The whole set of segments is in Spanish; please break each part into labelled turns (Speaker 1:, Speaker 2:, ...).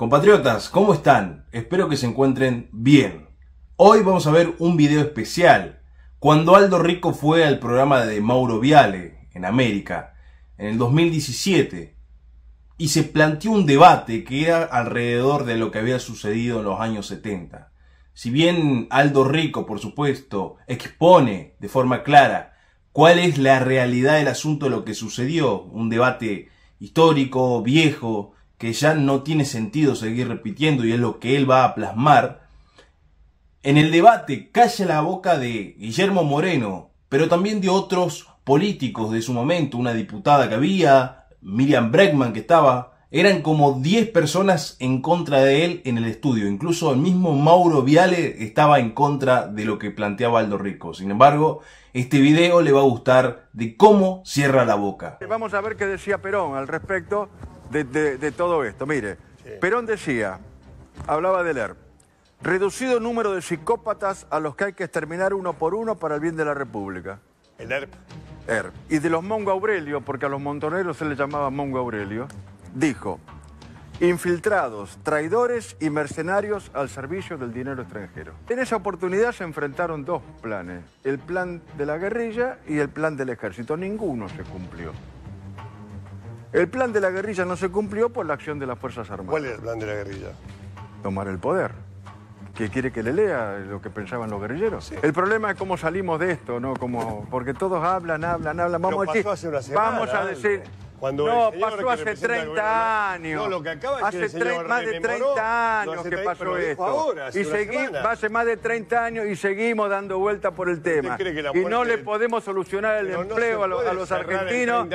Speaker 1: Compatriotas, ¿cómo están? Espero que se encuentren bien. Hoy vamos a ver un video especial. Cuando Aldo Rico fue al programa de Mauro Viale en América, en el 2017, y se planteó un debate que era alrededor de lo que había sucedido en los años 70. Si bien Aldo Rico, por supuesto, expone de forma clara cuál es la realidad del asunto de lo que sucedió, un debate histórico, viejo, que ya no tiene sentido seguir repitiendo y es lo que él va a plasmar, en el debate calla la boca de Guillermo Moreno, pero también de otros políticos de su momento, una diputada que había, Miriam Bregman que estaba, eran como 10 personas en contra de él en el estudio. Incluso el mismo Mauro Viale estaba en contra de lo que planteaba Aldo Rico. Sin embargo, este video le va a gustar de cómo cierra la boca.
Speaker 2: Vamos a ver qué decía Perón al respecto de, todo esto. Mire, Perón decía, hablaba del ERP, reducido número de psicópatas a los que hay que exterminar uno por uno para el bien de la República. El ERP. ERP. Y de los Mongo Aurelio, porque a los montoneros se les llamaba Mongo Aurelio, dijo, infiltrados, traidores y mercenarios al servicio del dinero extranjero. En esa oportunidad se enfrentaron dos planes, el plan de la guerrilla y el plan del ejército. Ninguno se cumplió. El plan de la guerrilla no se cumplió por la acción de las Fuerzas Armadas. ¿Cuál es el plan de la guerrilla? Tomar el poder. ¿Qué quiere que le lea lo que pensaban los guerrilleros? El problema es cómo salimos de esto, ¿no? Como, porque todos hablan, hablan, hablan. Vamos, a decir, vamos a decir, no, pasó hace 30 años. hace más de 30 años que pasó esto. y seguimos, hace más de 30 años y seguimos dando vuelta por el tema. Y no le podemos solucionar el empleo a, los argentinos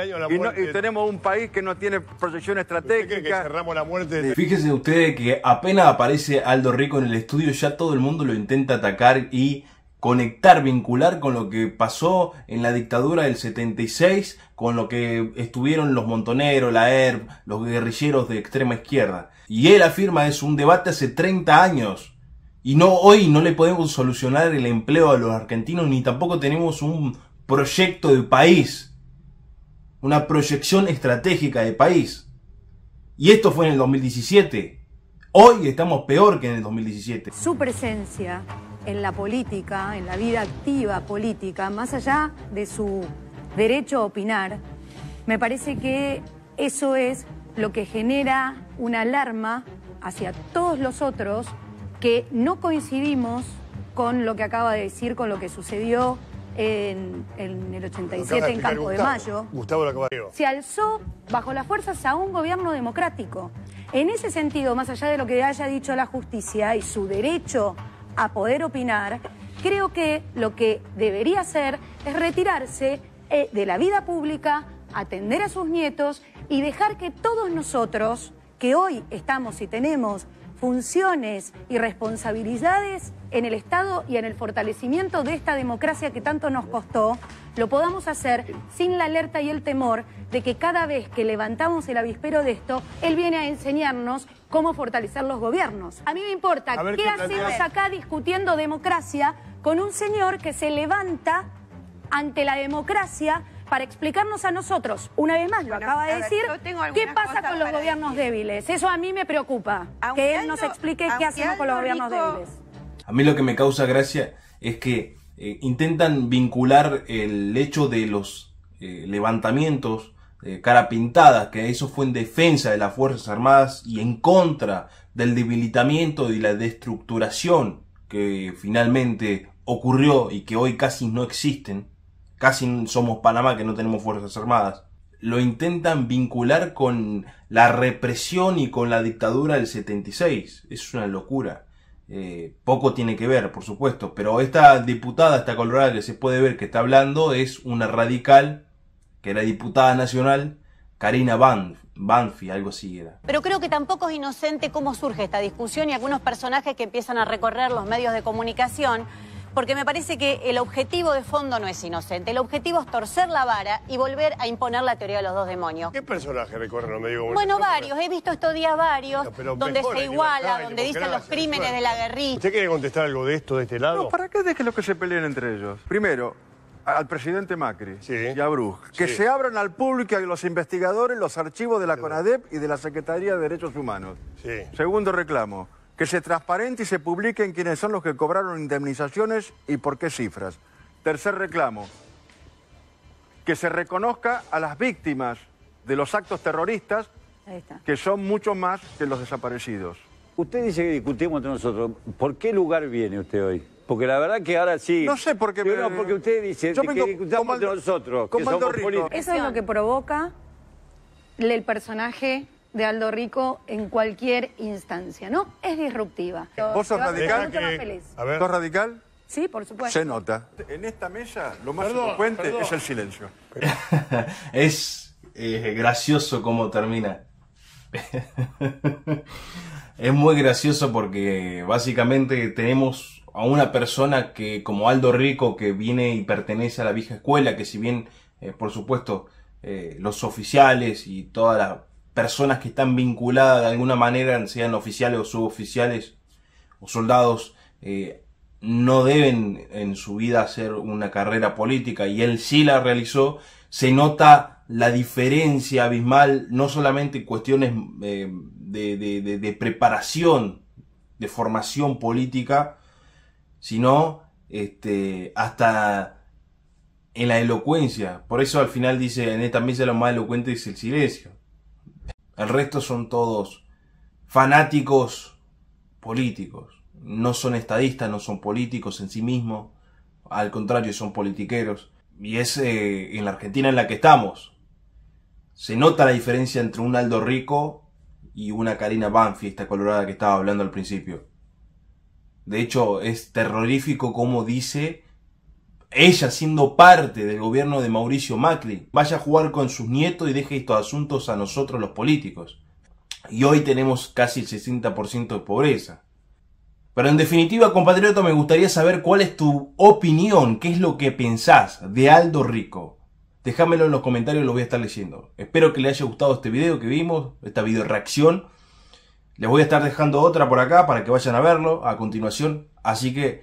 Speaker 2: y, tenemos un país que no tiene proyección estratégica. Fíjese
Speaker 1: usted que apenas aparece Aldo Rico en el estudio ya todo el mundo lo intenta atacar y conectar, vincular con lo que pasó en la dictadura del 76, con lo que estuvieron los montoneros, la ERP, los guerrilleros de extrema izquierda. Y él afirma es un debate hace 30 años. Y no hoy no le podemos solucionar el empleo a los argentinos ni tampoco tenemos un proyecto de país. Una proyección estratégica de país. Y esto fue en el 2017. Hoy estamos peor que en el 2017. Su
Speaker 3: presencia en la política, en la vida activa política, más allá de su derecho a opinar, me parece que eso es lo que genera una alarma hacia todos los otros que no coincidimos con lo que acaba de decir, con lo que sucedió en, el 87 en Campo de Mayo.
Speaker 2: Gustavo Lacabarrio.
Speaker 3: Se alzó bajo las fuerzas a un gobierno democrático. En ese sentido, más allá de lo que haya dicho la justicia y su derecho a poder opinar, creo que lo que debería hacer es retirarse eh, de la vida pública, atender a sus nietos y dejar que todos nosotros, que hoy estamos y tenemos funciones y responsabilidades en el Estado y en el fortalecimiento de esta democracia que tanto nos costó, lo podamos hacer sin la alerta y el temor de que cada vez que levantamos el avispero de esto, él viene a enseñarnos cómo fortalecer los gobiernos. A mí me importa qué hacemos acá discutiendo democracia con un señor que se levanta ante la democracia para explicarnos a nosotros, una vez más lo acaba de decir, qué pasa con los gobiernos débiles. Eso a mí me preocupa, que él nos explique qué hacemos con los gobiernos débiles.
Speaker 1: A mí lo que me causa gracia es que eh, intentan vincular el hecho de los eh, levantamientos eh, cara pintada, que eso fue en defensa de las Fuerzas Armadas y en contra del debilitamiento y la destructuración que finalmente ocurrió y que hoy casi no existen, Casi somos Panamá que no tenemos Fuerzas Armadas. Lo intentan vincular con la represión y con la dictadura del 76. Es una locura. Eh, poco tiene que ver, por supuesto, pero esta diputada, esta colorada que se puede ver que está hablando, es una radical, que era diputada nacional, Karina Banff, Banfi, algo así era.
Speaker 3: Pero creo que tampoco es inocente cómo surge esta discusión y algunos personajes que empiezan a recorrer los medios de comunicación porque me parece que el objetivo de fondo no es inocente. El objetivo es torcer la vara y volver a imponer la teoría de los dos demonios. ¿Qué
Speaker 2: personaje recorren me digo... Bueno,
Speaker 3: varios. He visto estos días varios, donde se iguala, donde dicen los crímenes de la guerrilla. ¿Usted
Speaker 2: quiere contestar algo de esto, de este lado? No, ¿para qué dejen los que se peleen entre ellos? Primero, al presidente Macri y a Bruch, que se abran al público y a los investigadores los archivos de la CONADEP y de la Secretaría de Derechos Humanos. Segundo reclamo, que se transparente y se publiquen quiénes son los que cobraron indemnizaciones y por qué cifras. Tercer reclamo, que se reconozca a las víctimas de los actos terroristas, que son mucho más que los desaparecidos. Usted dice que discutimos entre nosotros. ¿Por qué lugar viene usted hoy? Porque la verdad que ahora sí. No sé por qué. Pero no, porque usted dice que discutamos entre nosotros, que somos Eso es lo que
Speaker 3: provoca el personaje de Aldo Rico en cualquier instancia, ¿no? Es disruptiva. ¿Vos sos radical?
Speaker 2: radical?
Speaker 3: Sí, por supuesto. Se
Speaker 2: nota. En esta mesa lo más frecuente es el silencio.
Speaker 1: es eh, gracioso cómo termina. es muy gracioso porque básicamente tenemos a una persona que como Aldo Rico que viene y pertenece a la vieja escuela, que si bien, eh, por supuesto, eh, los oficiales y todas la personas que están vinculadas de alguna manera, sean oficiales o suboficiales o soldados, eh, no deben en su vida hacer una carrera política y él sí la realizó, se nota la diferencia abismal, no solamente en cuestiones eh, de, preparación, de formación política, sino este, hasta en la elocuencia. Por eso al final dice, en esta mesa lo más elocuente es el silencio. El resto son todos fanáticos políticos. No son estadistas, no son políticos en sí mismos. Al contrario, son politiqueros. Y es eh, en la Argentina en la que estamos. Se nota la diferencia entre un Aldo Rico y una Karina Banfi, esta colorada que estaba hablando al principio. De hecho, es terrorífico como dice ella siendo parte del gobierno de Mauricio Macri, vaya a jugar con sus nietos y deje estos asuntos a nosotros los políticos. Y hoy tenemos casi el 60% de pobreza. Pero en definitiva, compatriota, me gustaría saber cuál es tu opinión, qué es lo que pensás de Aldo Rico. Déjamelo en los comentarios, lo voy a estar leyendo. Espero que les haya gustado este video que vimos, esta video reacción. Les voy a estar dejando otra por acá para que vayan a verlo a continuación. Así que